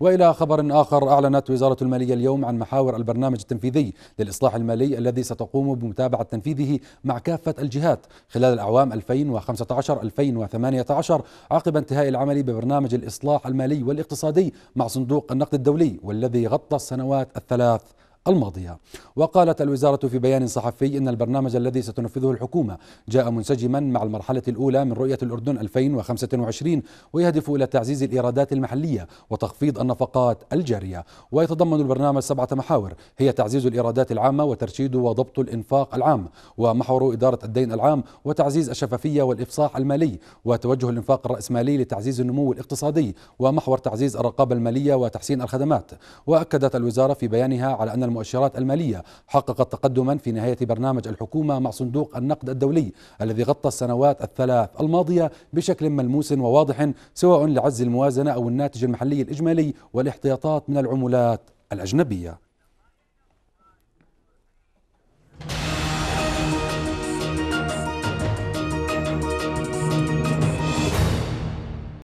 والى خبر اخر اعلنت وزاره الماليه اليوم عن محاور البرنامج التنفيذي للاصلاح المالي الذي ستقوم بمتابعه تنفيذه مع كافه الجهات خلال الاعوام 2015 2018 عقب انتهاء العمل ببرنامج الاصلاح المالي والاقتصادي مع صندوق النقد الدولي والذي غطى السنوات الثلاث الماضية وقالت الوزارة في بيان صحفي إن البرنامج الذي ستنفذه الحكومة جاء منسجما مع المرحلة الأولى من رؤية الأردن 2025 ويهدف إلى تعزيز الإيرادات المحلية وتخفيض النفقات الجارية ويتضمن البرنامج سبعة محاور هي تعزيز الإيرادات العامة وترشيد وضبط الإنفاق العام ومحور إدارة الدين العام وتعزيز الشفافية والإفصاح المالي وتوجه الإنفاق الرأسمالي لتعزيز النمو الاقتصادي ومحور تعزيز الرقابة المالية وتحسين الخدمات وأكدت الوزارة في بيانها على أن المؤشرات المالية حققت تقدما في نهاية برنامج الحكومة مع صندوق النقد الدولي الذي غطى السنوات الثلاث الماضية بشكل ملموس وواضح سواء لعز الموازنة أو الناتج المحلي الإجمالي والاحتياطات من العملات الأجنبية